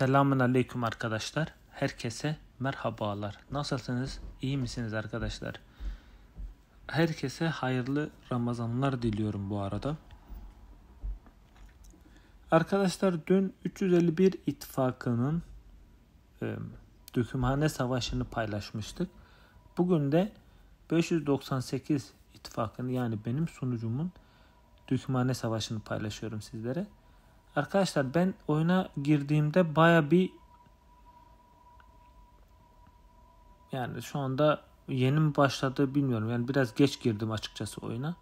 Selamun Aleyküm arkadaşlar. Herkese merhabalar. Nasılsınız? İyi misiniz arkadaşlar? Herkese hayırlı Ramazanlar diliyorum bu arada. Arkadaşlar dün 351 ittifakının e, dökümhane savaşını paylaşmıştık. Bugün de 598 ittifakını yani benim sunucumun dökümhane savaşını paylaşıyorum sizlere. Arkadaşlar ben oyuna girdiğimde baya bir yani şu anda yeni mi başladı bilmiyorum. Yani biraz geç girdim açıkçası oyuna.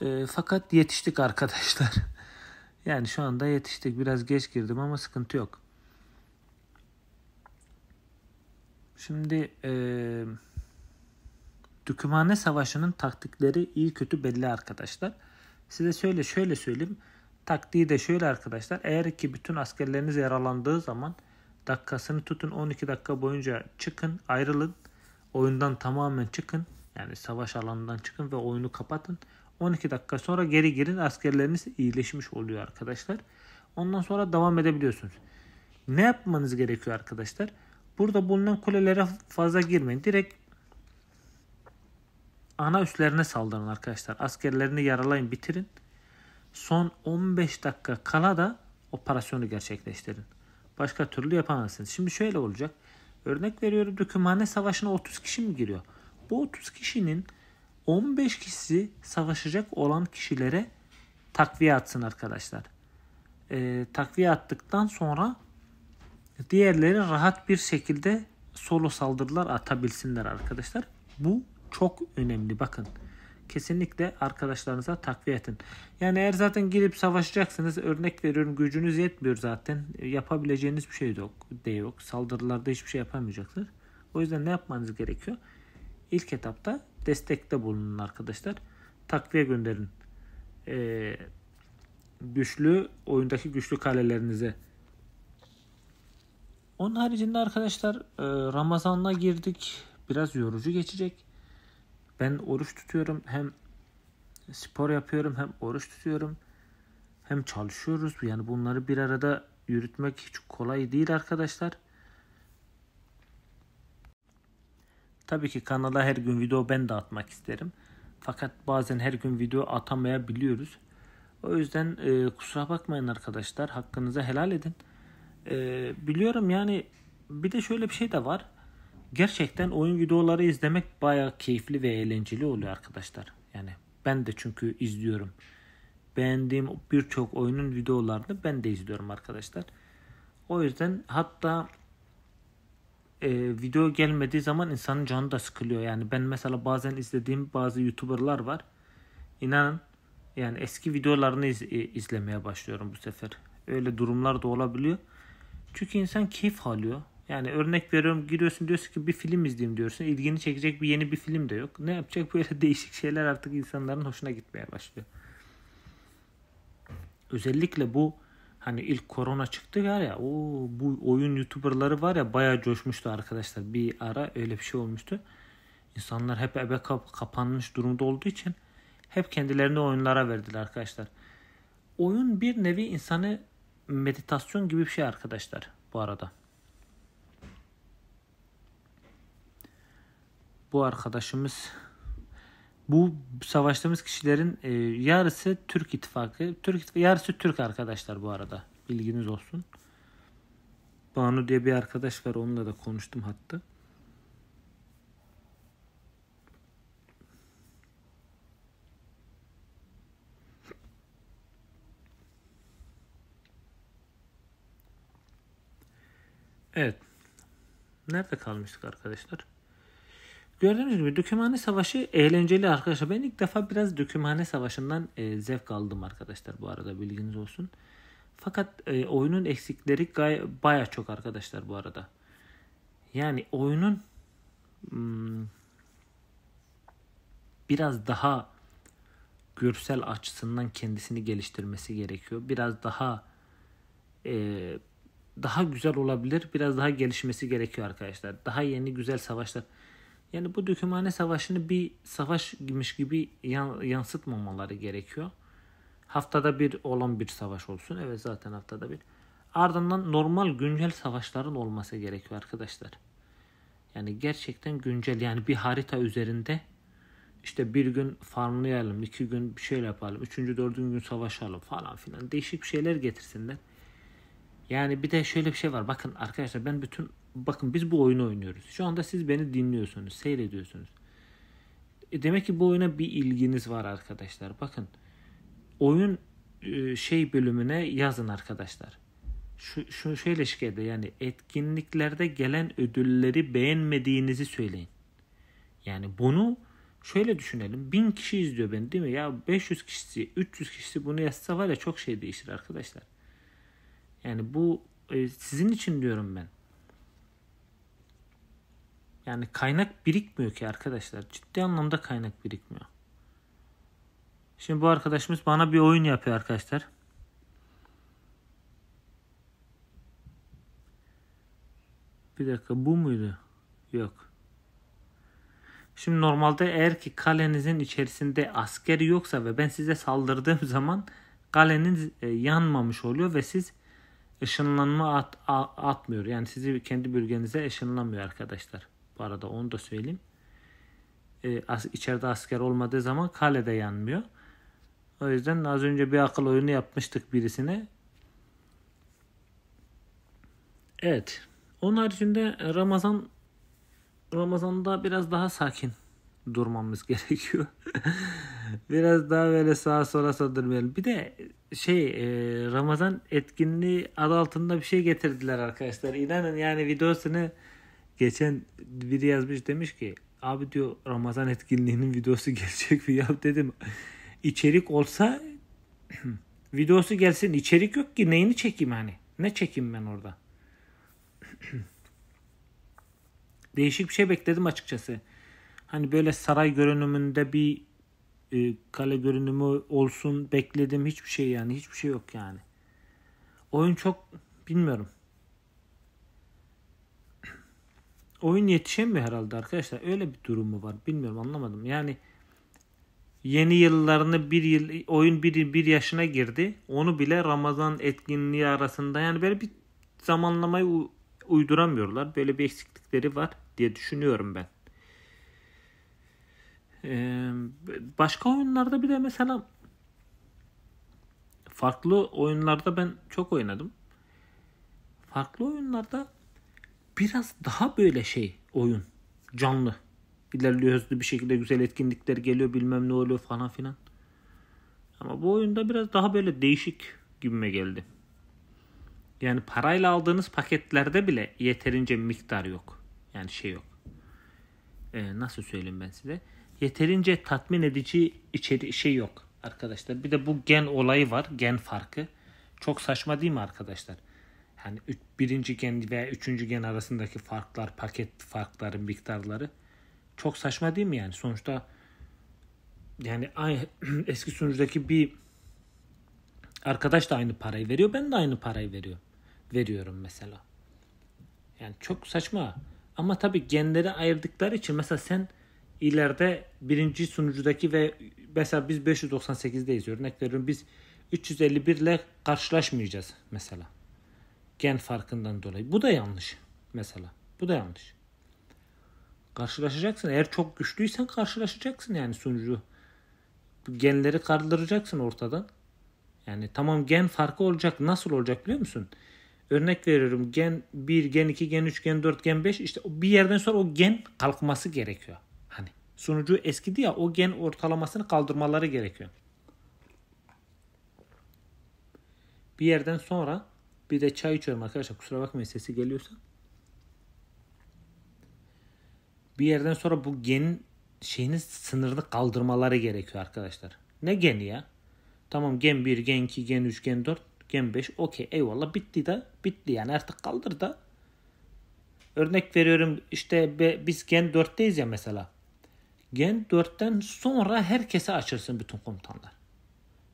E, fakat yetiştik arkadaşlar. yani şu anda yetiştik. Biraz geç girdim ama sıkıntı yok. Şimdi e, Dükümhane Savaşı'nın taktikleri iyi kötü belli arkadaşlar. Size şöyle şöyle söyleyeyim. Taktiği de şöyle arkadaşlar. Eğer ki bütün askerleriniz yaralandığı zaman dakikasını tutun. 12 dakika boyunca çıkın, ayrılın. Oyundan tamamen çıkın. Yani savaş alanından çıkın ve oyunu kapatın. 12 dakika sonra geri girin. Askerleriniz iyileşmiş oluyor arkadaşlar. Ondan sonra devam edebiliyorsunuz. Ne yapmanız gerekiyor arkadaşlar? Burada bulunan kulelere fazla girmeyin. Direkt ana üstlerine saldırın arkadaşlar. Askerlerini yaralayın, bitirin son 15 dakika kala da operasyonu gerçekleştirin. Başka türlü yapamazsınız. Şimdi şöyle olacak. Örnek veriyorum dökümhane savaşına 30 kişi mi giriyor? Bu 30 kişinin 15 kişisi savaşacak olan kişilere takviye atsın arkadaşlar. Ee, takviye attıktan sonra diğerleri rahat bir şekilde solo saldırılar atabilsinler arkadaşlar. Bu çok önemli bakın kesinlikle arkadaşlarınıza takviye edin. Yani eğer zaten girip savaşacaksınız örnek veriyorum gücünüz yetmiyor zaten e, yapabileceğiniz bir şey de yok. De yok. Saldırılarda hiçbir şey yapamayacaksınız. O yüzden ne yapmanız gerekiyor? İlk etapta destekte bulunun arkadaşlar. Takviye gönderin. Ee, güçlü oyundaki güçlü kalelerinize onun haricinde arkadaşlar e, Ramazan'la girdik. Biraz yorucu geçecek ben oruç tutuyorum hem spor yapıyorum hem oruç tutuyorum hem çalışıyoruz. Yani bunları bir arada yürütmek hiç kolay değil arkadaşlar. Tabii ki kanala her gün video ben de atmak isterim. Fakat bazen her gün video atamayabiliyoruz. O yüzden e, kusura bakmayın arkadaşlar. Hakkınızı helal edin. E, biliyorum yani bir de şöyle bir şey de var gerçekten oyun videoları izlemek bayağı keyifli ve eğlenceli oluyor arkadaşlar. Yani ben de çünkü izliyorum. Beğendiğim birçok oyunun videolarını ben de izliyorum arkadaşlar. O yüzden hatta e, video gelmediği zaman insanın canı da sıkılıyor. Yani ben mesela bazen izlediğim bazı youtuberlar var. İnanın yani eski videolarını iz, e, izlemeye başlıyorum bu sefer. Öyle durumlar da olabiliyor. Çünkü insan keyif alıyor. Yani örnek veriyorum giriyorsun diyorsun ki bir film izleyeyim diyorsun. İlgini çekecek bir yeni bir film de yok. Ne yapacak böyle değişik şeyler artık insanların hoşuna gitmeye başlıyor. Özellikle bu hani ilk korona çıktı var ya o bu oyun youtuberları var ya bayağı coşmuştu arkadaşlar. Bir ara öyle bir şey olmuştu. İnsanlar hep ebe kap kapanmış durumda olduğu için hep kendilerini oyunlara verdiler arkadaşlar. Oyun bir nevi insanı meditasyon gibi bir şey arkadaşlar bu arada. bu arkadaşımız bu savaştığımız kişilerin e, yarısı Türk ittifakı. Türk yarısı Türk arkadaşlar bu arada. Bilginiz olsun. Banu diye bir arkadaş var. Onunla da konuştum hatta. Evet. Nerede kalmıştık arkadaşlar? Gördüğünüz gibi dökümhane savaşı eğlenceli arkadaşlar. Ben ilk defa biraz dökümhane savaşından e, zevk aldım arkadaşlar bu arada bilginiz olsun. Fakat e, oyunun eksikleri gay- baya çok arkadaşlar bu arada. Yani oyunun hmm, biraz daha görsel açısından kendisini geliştirmesi gerekiyor. Biraz daha e, daha güzel olabilir. Biraz daha gelişmesi gerekiyor arkadaşlar. Daha yeni güzel savaşlar yani bu dökümhane savaşını bir savaş savaşmış gibi yansıtmamaları gerekiyor. Haftada bir olan bir savaş olsun. Evet zaten haftada bir. Ardından normal güncel savaşların olması gerekiyor arkadaşlar. Yani gerçekten güncel yani bir harita üzerinde işte bir gün farmlayalım, iki gün bir şey yapalım, üçüncü, dördüncü gün savaşalım falan filan değişik şeyler getirsinler. Yani bir de şöyle bir şey var. Bakın arkadaşlar ben bütün bakın biz bu oyunu oynuyoruz. Şu anda siz beni dinliyorsunuz, seyrediyorsunuz. E demek ki bu oyuna bir ilginiz var arkadaşlar. Bakın oyun e, şey bölümüne yazın arkadaşlar. Şu, şu şöyle şikayette yani etkinliklerde gelen ödülleri beğenmediğinizi söyleyin. Yani bunu şöyle düşünelim. 1000 kişi izliyor beni değil mi? Ya 500 kişisi, 300 kişisi bunu yazsa var ya çok şey değişir arkadaşlar. Yani bu e, sizin için diyorum ben. Yani kaynak birikmiyor ki arkadaşlar. Ciddi anlamda kaynak birikmiyor. Şimdi bu arkadaşımız bana bir oyun yapıyor arkadaşlar. Bir dakika bu muydu? Yok. Şimdi normalde eğer ki kalenizin içerisinde askeri yoksa ve ben size saldırdığım zaman kaleniz e, yanmamış oluyor ve siz ışınlanma at, atmıyor. Yani sizi kendi bölgenize ışınlanmıyor arkadaşlar. Bu arada onu da söyleyeyim. E, as, içeride asker olmadığı zaman kalede yanmıyor. O yüzden az önce bir akıl oyunu yapmıştık birisine. Evet. Onun haricinde e, Ramazan Ramazan'da biraz daha sakin durmamız gerekiyor. biraz daha böyle sağa sola saldırmayalım. Bir de şey e, Ramazan etkinliği adı altında bir şey getirdiler arkadaşlar. İnanın yani videosunu Geçen biri yazmış demiş ki abi diyor Ramazan etkinliğinin videosu gelecek mi? Ya dedim içerik olsa videosu gelsin içerik yok ki neyini çekeyim hani? Ne çekeyim ben orada? Değişik bir şey bekledim açıkçası. Hani böyle saray görünümünde bir e, kale görünümü olsun bekledim hiçbir şey yani hiçbir şey yok yani. Oyun çok bilmiyorum. oyun yetişemiyor herhalde arkadaşlar. Öyle bir durum mu var bilmiyorum anlamadım. Yani yeni yıllarını bir yıl oyun bir, bir yaşına girdi. Onu bile Ramazan etkinliği arasında yani böyle bir zamanlamayı uyduramıyorlar. Böyle bir eksiklikleri var diye düşünüyorum ben. Ee, başka oyunlarda bir de mesela farklı oyunlarda ben çok oynadım. Farklı oyunlarda biraz daha böyle şey oyun. Canlı. İlerliyor hızlı bir şekilde güzel etkinlikler geliyor bilmem ne oluyor falan filan. Ama bu oyunda biraz daha böyle değişik gibime geldi. Yani parayla aldığınız paketlerde bile yeterince miktar yok. Yani şey yok. Ee, nasıl söyleyeyim ben size? Yeterince tatmin edici içeri şey yok arkadaşlar. Bir de bu gen olayı var. Gen farkı. Çok saçma değil mi arkadaşlar? yani üç, birinci gen ve üçüncü gen arasındaki farklar, paket farkları, miktarları çok saçma değil mi yani? Sonuçta yani aynı, eski sunucudaki bir arkadaş da aynı parayı veriyor. Ben de aynı parayı veriyorum, Veriyorum mesela. Yani çok saçma. Ama tabii genleri ayırdıkları için mesela sen ileride birinci sunucudaki ve mesela biz 598'deyiz örnek veriyorum biz 351 ile karşılaşmayacağız mesela gen farkından dolayı. Bu da yanlış mesela. Bu da yanlış. Karşılaşacaksın. Eğer çok güçlüysen karşılaşacaksın yani sunucu. Genleri kaldıracaksın ortadan. Yani tamam gen farkı olacak. Nasıl olacak biliyor musun? Örnek veriyorum gen 1, gen 2, gen 3, gen 4, gen 5 işte bir yerden sonra o gen kalkması gerekiyor. Hani sunucu eskidi ya o gen ortalamasını kaldırmaları gerekiyor. Bir yerden sonra bir de çay içiyorum arkadaşlar. Kusura bakmayın sesi geliyorsa. Bir yerden sonra bu gen şeyiniz sınırını kaldırmaları gerekiyor arkadaşlar. Ne geni ya? Tamam gen 1, gen 2, gen 3, gen 4, gen 5. Okey eyvallah bitti de bitti yani artık kaldır da. Örnek veriyorum işte be, biz gen 4'teyiz ya mesela. Gen 4'ten sonra herkese açılsın bütün komutanlar.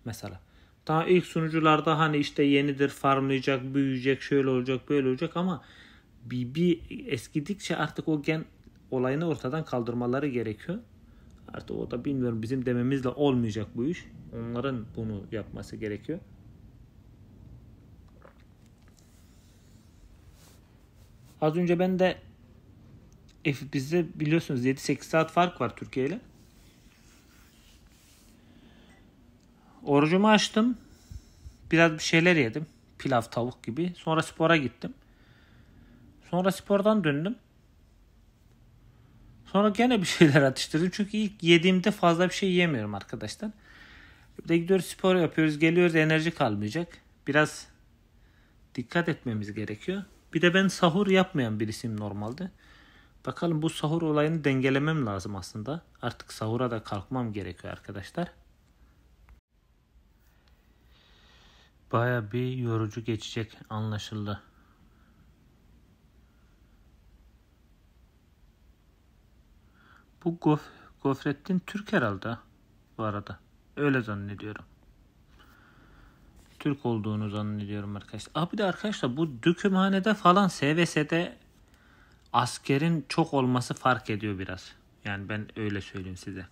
Mesela. Daha ilk sunucularda hani işte yenidir, farmlayacak, büyüyecek, şöyle olacak, böyle olacak ama bir, bir eskidikçe artık o gen olayını ortadan kaldırmaları gerekiyor. Artık o da bilmiyorum bizim dememizle olmayacak bu iş. Onların bunu yapması gerekiyor. Az önce ben de bizde biliyorsunuz 7-8 saat fark var Türkiye ile. Orucumu açtım. Biraz bir şeyler yedim. Pilav, tavuk gibi. Sonra spora gittim. Sonra spordan döndüm. Sonra gene bir şeyler atıştırdım. Çünkü ilk yediğimde fazla bir şey yemiyorum arkadaşlar. Bir de gidiyoruz spor yapıyoruz. Geliyoruz enerji kalmayacak. Biraz dikkat etmemiz gerekiyor. Bir de ben sahur yapmayan birisiyim normalde. Bakalım bu sahur olayını dengelemem lazım aslında. Artık sahura da kalkmam gerekiyor arkadaşlar. Baya bir yorucu geçecek anlaşıldı. Bu Gof Gofrettin Türk herhalde bu arada. Öyle zannediyorum. Türk olduğunu zannediyorum arkadaşlar. Abi ah, de arkadaşlar bu dükümhanede falan SVS'de askerin çok olması fark ediyor biraz. Yani ben öyle söyleyeyim size.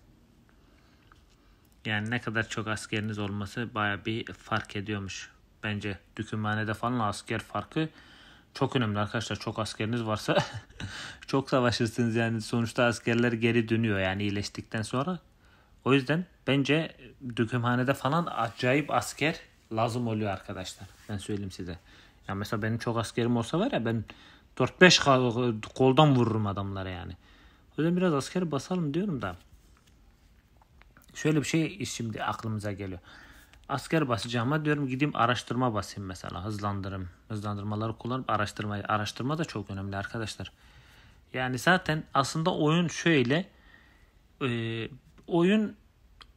Yani ne kadar çok askeriniz olması baya bir fark ediyormuş. Bence dükümhanede falan asker farkı çok önemli arkadaşlar. Çok askeriniz varsa çok savaşırsınız yani. Sonuçta askerler geri dönüyor yani iyileştikten sonra. O yüzden bence dökümhanede falan acayip asker lazım oluyor arkadaşlar. Ben söyleyeyim size. Yani mesela benim çok askerim olsa var ya ben 4-5 koldan vururum adamlara yani. O yüzden biraz asker basalım diyorum da şöyle bir şey şimdi aklımıza geliyor. Asker basacağıma diyorum gideyim araştırma basayım mesela hızlandırım. Hızlandırmaları kullanıp araştırmayı. Araştırma da çok önemli arkadaşlar. Yani zaten aslında oyun şöyle e, oyun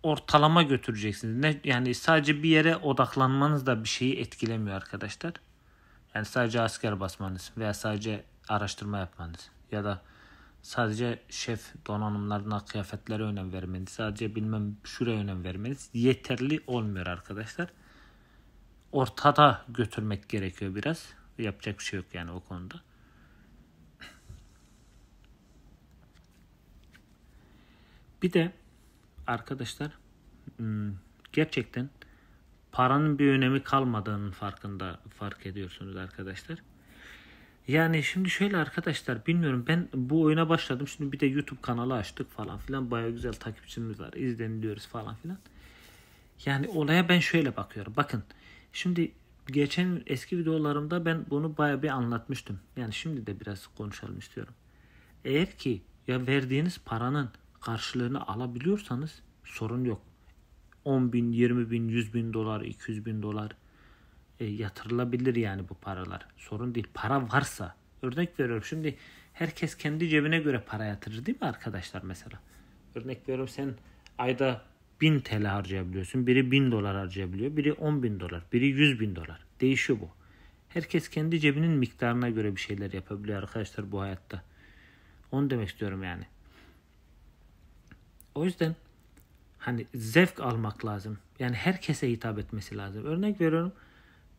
ortalama götüreceksiniz. Ne, yani sadece bir yere odaklanmanız da bir şeyi etkilemiyor arkadaşlar. Yani sadece asker basmanız veya sadece araştırma yapmanız ya da Sadece şef donanımlarına, kıyafetlere önem vermeniz, sadece bilmem şuraya önem vermeniz yeterli olmuyor arkadaşlar. Ortada götürmek gerekiyor biraz. Yapacak bir şey yok yani o konuda. Bir de arkadaşlar hmm, gerçekten paranın bir önemi kalmadığının farkında fark ediyorsunuz arkadaşlar. Yani şimdi şöyle arkadaşlar bilmiyorum ben bu oyuna başladım. Şimdi bir de YouTube kanalı açtık falan filan. Baya güzel takipçimiz var. izleniliyoruz falan filan. Yani olaya ben şöyle bakıyorum. Bakın şimdi geçen eski videolarımda ben bunu baya bir anlatmıştım. Yani şimdi de biraz konuşalım istiyorum. Eğer ki ya verdiğiniz paranın karşılığını alabiliyorsanız sorun yok. 10 bin, 20 bin, 100 bin dolar, 200 bin dolar e, yatırılabilir yani bu paralar. Sorun değil. Para varsa örnek veriyorum şimdi herkes kendi cebine göre para yatırır değil mi arkadaşlar mesela? Örnek veriyorum sen ayda 1000 TL harcayabiliyorsun. Biri 1000 dolar harcayabiliyor. Biri 10 bin dolar. Biri 100 bin dolar. Değişiyor bu. Herkes kendi cebinin miktarına göre bir şeyler yapabiliyor arkadaşlar bu hayatta. Onu demek istiyorum yani. O yüzden hani zevk almak lazım. Yani herkese hitap etmesi lazım. Örnek veriyorum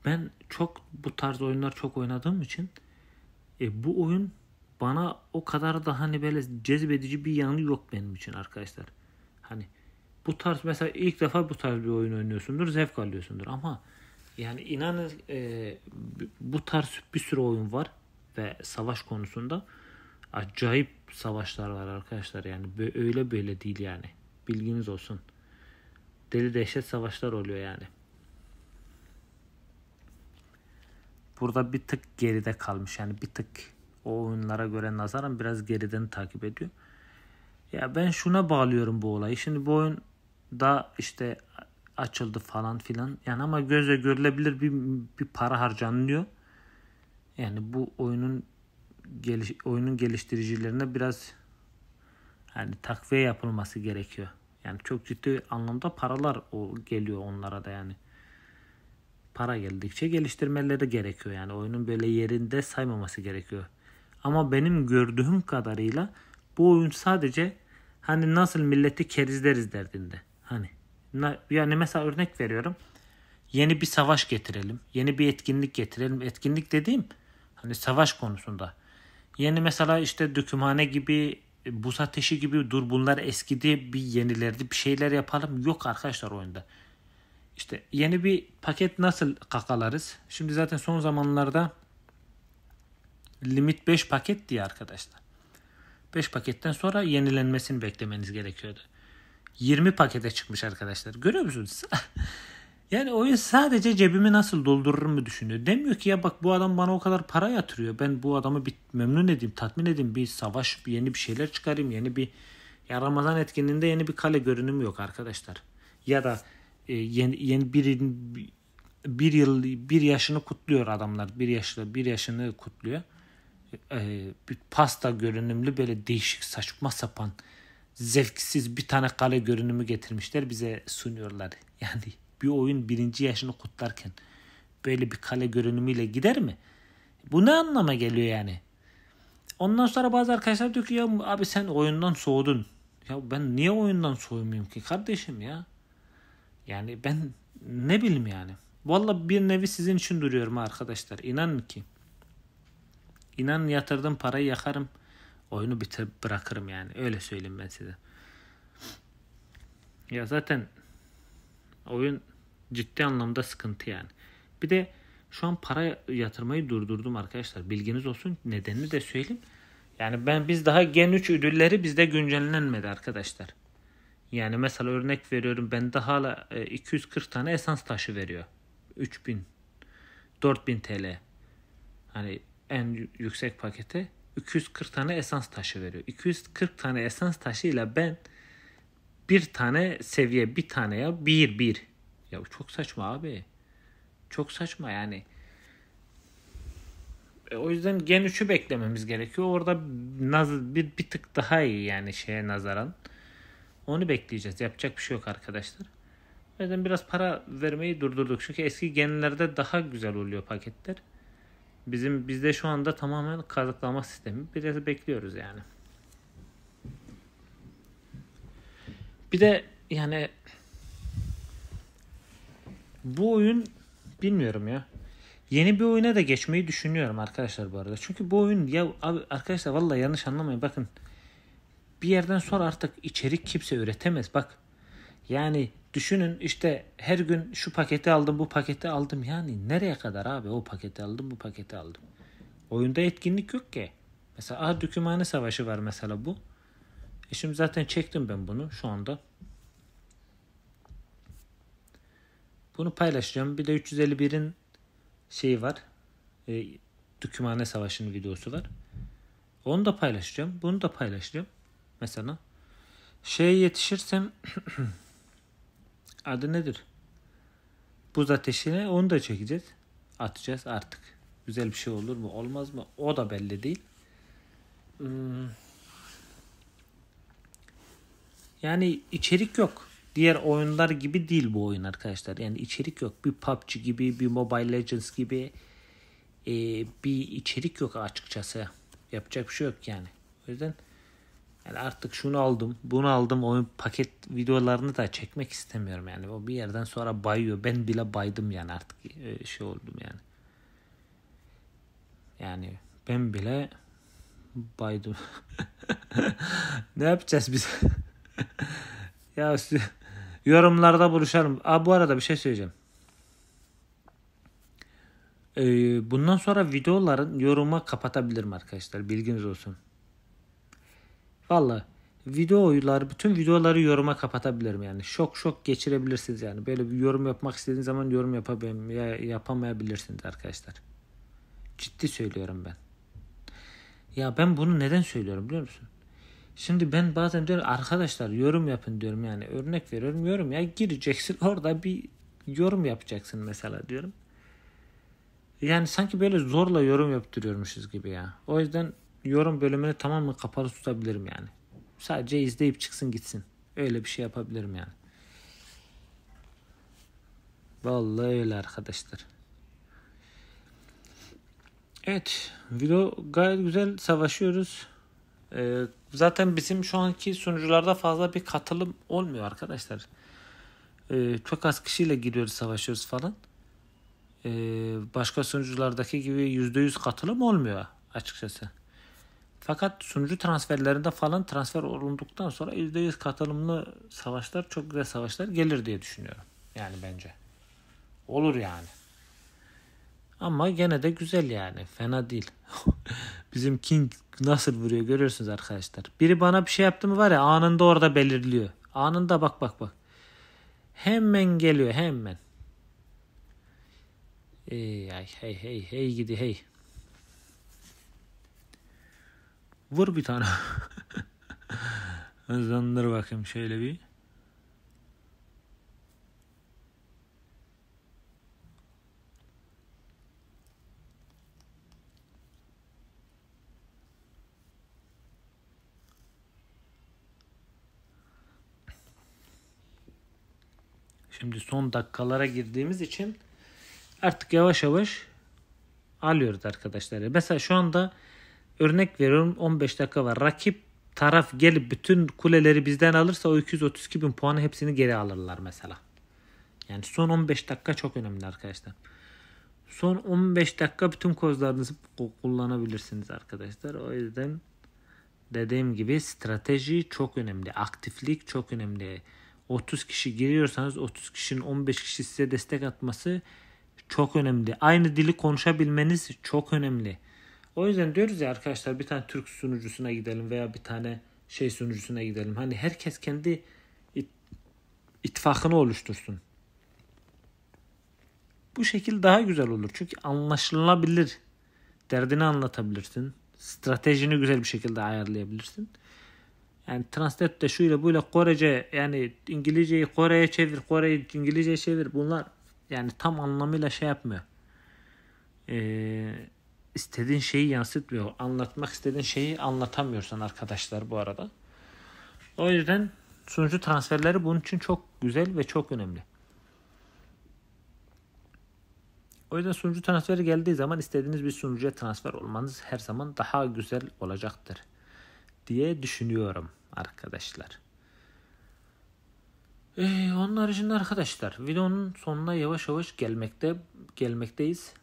ben çok bu tarz oyunlar çok oynadığım için e, bu oyun bana o kadar da hani böyle cezbedici bir yanı yok benim için arkadaşlar. Hani bu tarz mesela ilk defa bu tarz bir oyun oynuyorsundur zevk alıyorsundur ama yani inanın e, bu tarz bir sürü oyun var ve savaş konusunda acayip savaşlar var arkadaşlar yani öyle böyle değil yani bilginiz olsun deli dehşet savaşlar oluyor yani burada bir tık geride kalmış. Yani bir tık o oyunlara göre nazaran biraz geriden takip ediyor. Ya ben şuna bağlıyorum bu olayı. Şimdi bu oyun da işte açıldı falan filan. Yani ama göze görülebilir bir, bir para harcanıyor. Yani bu oyunun geliş, oyunun geliştiricilerine biraz yani takviye yapılması gerekiyor. Yani çok ciddi anlamda paralar o geliyor onlara da yani para geldikçe geliştirmeleri gerekiyor. Yani oyunun böyle yerinde saymaması gerekiyor. Ama benim gördüğüm kadarıyla bu oyun sadece hani nasıl milleti kerizleriz derdinde. Hani yani mesela örnek veriyorum. Yeni bir savaş getirelim. Yeni bir etkinlik getirelim. Etkinlik dediğim hani savaş konusunda. Yeni mesela işte dökümhane gibi bu ateşi gibi dur bunlar eskidi bir yenilerdi bir şeyler yapalım. Yok arkadaşlar oyunda. İşte yeni bir paket nasıl kakalarız? Şimdi zaten son zamanlarda limit 5 paket diye arkadaşlar. 5 paketten sonra yenilenmesini beklemeniz gerekiyordu. 20 pakete çıkmış arkadaşlar. Görüyor musunuz? yani oyun sadece cebimi nasıl doldururum mu düşünüyor. Demiyor ki ya bak bu adam bana o kadar para yatırıyor. Ben bu adamı bir memnun edeyim, tatmin edeyim. Bir savaş, bir yeni bir şeyler çıkarayım. Yeni bir ya Ramazan etkinliğinde yeni bir kale görünümü yok arkadaşlar. Ya da e, yeni, yeni bir, bir yıl bir yaşını kutluyor adamlar. Bir yaşlı bir yaşını kutluyor. E, bir pasta görünümlü böyle değişik saçma sapan zevksiz bir tane kale görünümü getirmişler bize sunuyorlar. Yani bir oyun birinci yaşını kutlarken böyle bir kale görünümüyle gider mi? Bu ne anlama geliyor yani? Ondan sonra bazı arkadaşlar diyor ki ya abi sen oyundan soğudun. Ya ben niye oyundan soğumayayım ki kardeşim ya? Yani ben ne bileyim yani. Valla bir nevi sizin için duruyorum arkadaşlar. İnanın ki. İnan yatırdım parayı yakarım. Oyunu bitir bırakırım yani. Öyle söyleyeyim ben size. Ya zaten oyun ciddi anlamda sıkıntı yani. Bir de şu an para yatırmayı durdurdum arkadaşlar. Bilginiz olsun. Nedenini de söyleyeyim. Yani ben biz daha Gen 3 ödülleri bizde güncellenmedi arkadaşlar. Yani mesela örnek veriyorum ben daha hala 240 e, tane esans taşı veriyor. 3000 4000 TL. Hani en yüksek paketi 240 tane esans taşı veriyor. 240 tane esans taşıyla ben bir tane seviye bir tane ya bir bir. Ya çok saçma abi. Çok saçma yani. E, o yüzden Gen 3'ü beklememiz gerekiyor. Orada naz bir, bir tık daha iyi yani şeye nazaran. Onu bekleyeceğiz. Yapacak bir şey yok arkadaşlar. O yüzden biraz para vermeyi durdurduk. Çünkü eski genlerde daha güzel oluyor paketler. Bizim bizde şu anda tamamen kazıklama sistemi. Biraz bekliyoruz yani. Bir de yani bu oyun bilmiyorum ya. Yeni bir oyuna da geçmeyi düşünüyorum arkadaşlar bu arada. Çünkü bu oyun ya abi arkadaşlar vallahi yanlış anlamayın bakın bir yerden sonra artık içerik kimse üretemez. Bak yani düşünün işte her gün şu paketi aldım bu paketi aldım. Yani nereye kadar abi o paketi aldım bu paketi aldım. Oyunda etkinlik yok ki. Mesela ah dökümhane savaşı var mesela bu. E şimdi zaten çektim ben bunu şu anda. Bunu paylaşacağım. Bir de 351'in şeyi var. E, Dükümhane Savaşı'nın videosu var. Onu da paylaşacağım. Bunu da paylaşacağım mesela. şey yetişirsem adı nedir? Buz ateşine onu da çekeceğiz. Atacağız artık. Güzel bir şey olur mu olmaz mı? O da belli değil. Hmm. Yani içerik yok. Diğer oyunlar gibi değil bu oyun arkadaşlar. Yani içerik yok. Bir PUBG gibi, bir Mobile Legends gibi e, bir içerik yok açıkçası. Yapacak bir şey yok yani. O yüzden yani artık şunu aldım, bunu aldım. Oyun paket videolarını da çekmek istemiyorum yani. O bir yerden sonra bayıyor. Ben bile baydım yani artık e, şey oldum yani. Yani ben bile baydım. ne yapacağız biz? ya yorumlarda buluşalım. Aa, bu arada bir şey söyleyeceğim. Ee, bundan sonra videoların yoruma kapatabilirim arkadaşlar. Bilginiz olsun. Valla video videolar bütün videoları yoruma kapatabilirim yani. Şok şok geçirebilirsiniz yani. Böyle bir yorum yapmak istediğiniz zaman yorum yapamay ya yapamayabilirsiniz arkadaşlar. Ciddi söylüyorum ben. Ya ben bunu neden söylüyorum biliyor musun? Şimdi ben bazen diyorum arkadaşlar yorum yapın diyorum yani örnek veriyorum yorum ya gireceksin orada bir yorum yapacaksın mesela diyorum. Yani sanki böyle zorla yorum yaptırıyormuşuz gibi ya. O yüzden yorum bölümünü tamamen kapalı tutabilirim yani. Sadece izleyip çıksın gitsin. Öyle bir şey yapabilirim yani. Vallahi öyle arkadaşlar. Evet. Video gayet güzel. Savaşıyoruz. Ee, zaten bizim şu anki sunucularda fazla bir katılım olmuyor arkadaşlar. Ee, çok az kişiyle giriyoruz savaşıyoruz falan. Ee, başka sunuculardaki gibi %100 katılım olmuyor açıkçası. Fakat sunucu transferlerinde falan transfer olunduktan sonra %100 katılımlı savaşlar çok güzel savaşlar gelir diye düşünüyorum. Yani bence. Olur yani. Ama gene de güzel yani. Fena değil. Bizim King nasıl vuruyor görüyorsunuz arkadaşlar. Biri bana bir şey yaptı mı var ya anında orada belirliyor. Anında bak bak bak. Hemen geliyor hemen. ey ay hey hey hey gidi hey. Vur bir tane. Hızlandır bakayım şöyle bir. Şimdi son dakikalara girdiğimiz için artık yavaş yavaş alıyoruz arkadaşlar. Mesela şu anda örnek veriyorum 15 dakika var. Rakip taraf gelip bütün kuleleri bizden alırsa o 232 bin puanı hepsini geri alırlar mesela. Yani son 15 dakika çok önemli arkadaşlar. Son 15 dakika bütün kozlarınızı kullanabilirsiniz arkadaşlar. O yüzden dediğim gibi strateji çok önemli. Aktiflik çok önemli. 30 kişi giriyorsanız 30 kişinin 15 kişi size destek atması çok önemli. Aynı dili konuşabilmeniz çok önemli. O yüzden diyoruz ya arkadaşlar bir tane Türk sunucusuna gidelim veya bir tane şey sunucusuna gidelim. Hani herkes kendi it, ittifakını oluştursun. Bu şekil daha güzel olur. Çünkü anlaşılabilir. Derdini anlatabilirsin. Stratejini güzel bir şekilde ayarlayabilirsin. Yani translate de şuyla böyle Korece yani İngilizceyi Kore'ye çevir, Kore'yi İngilizce'ye çevir. Bunlar yani tam anlamıyla şey yapmıyor. Eee istediğin şeyi yansıtmıyor. Anlatmak istediğin şeyi anlatamıyorsan arkadaşlar bu arada. O yüzden sunucu transferleri bunun için çok güzel ve çok önemli. O yüzden sunucu transferi geldiği zaman istediğiniz bir sunucuya transfer olmanız her zaman daha güzel olacaktır diye düşünüyorum arkadaşlar. Ee, onun haricinde arkadaşlar videonun sonuna yavaş yavaş gelmekte gelmekteyiz.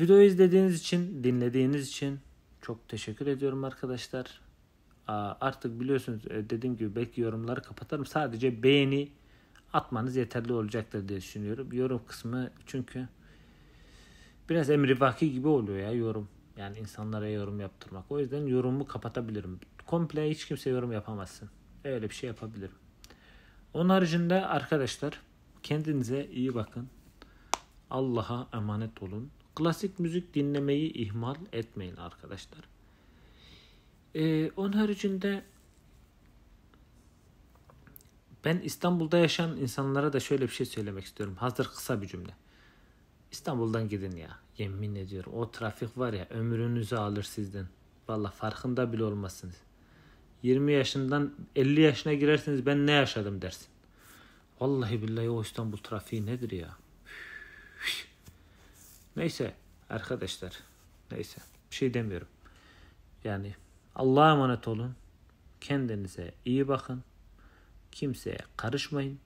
Videoyu izlediğiniz için, dinlediğiniz için çok teşekkür ediyorum arkadaşlar. Artık biliyorsunuz e, dediğim gibi belki yorumları kapatarım. Sadece beğeni atmanız yeterli olacaktır diye düşünüyorum. Yorum kısmı çünkü biraz emrivaki gibi oluyor ya yorum. Yani insanlara yorum yaptırmak. O yüzden yorumu kapatabilirim. Komple hiç kimse yorum yapamazsın. Öyle bir şey yapabilirim. Onun haricinde arkadaşlar kendinize iyi bakın. Allah'a emanet olun. Klasik müzik dinlemeyi ihmal etmeyin arkadaşlar. Ee, onun haricinde ben İstanbul'da yaşayan insanlara da şöyle bir şey söylemek istiyorum. Hazır kısa bir cümle. İstanbul'dan gidin ya. Yemin ediyorum. O trafik var ya ömrünüzü alır sizden. Valla farkında bile olmazsınız. 20 yaşından 50 yaşına girersiniz ben ne yaşadım dersin. Vallahi billahi o İstanbul trafiği nedir ya? Neyse arkadaşlar. Neyse bir şey demiyorum. Yani Allah'a emanet olun. Kendinize iyi bakın. Kimseye karışmayın.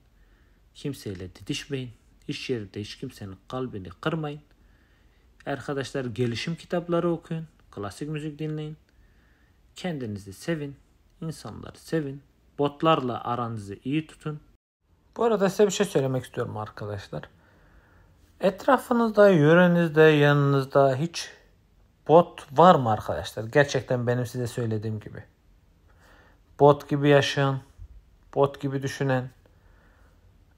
Kimseyle didişmeyin. İş yerinde hiç kimsenin kalbini kırmayın. Arkadaşlar gelişim kitapları okuyun. Klasik müzik dinleyin. Kendinizi sevin. insanları sevin. Botlarla aranızı iyi tutun. Bu arada size bir şey söylemek istiyorum arkadaşlar. Etrafınızda, yörenizde, yanınızda hiç bot var mı arkadaşlar? Gerçekten benim size söylediğim gibi. Bot gibi yaşayan, bot gibi düşünen,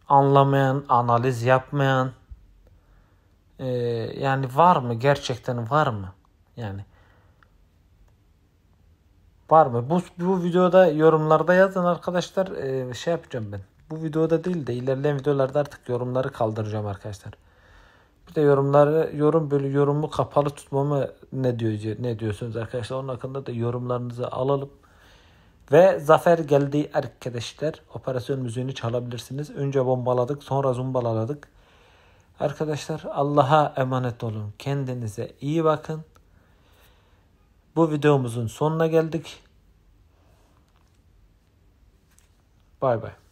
anlamayan, analiz yapmayan. Ee, yani var mı? Gerçekten var mı? Yani var mı? Bu, bu videoda yorumlarda yazın arkadaşlar. Ee, şey yapacağım ben. Bu videoda değil de ilerleyen videolarda artık yorumları kaldıracağım arkadaşlar. Bir de yorumları yorum bölü yorumu kapalı tutmamı ne diyor ne diyorsunuz arkadaşlar? Onun hakkında da yorumlarınızı alalım. Ve zafer geldi arkadaşlar. Operasyon müziğini çalabilirsiniz. Önce bombaladık, sonra zumbalaladık. Arkadaşlar Allah'a emanet olun. Kendinize iyi bakın. Bu videomuzun sonuna geldik. Bay bay.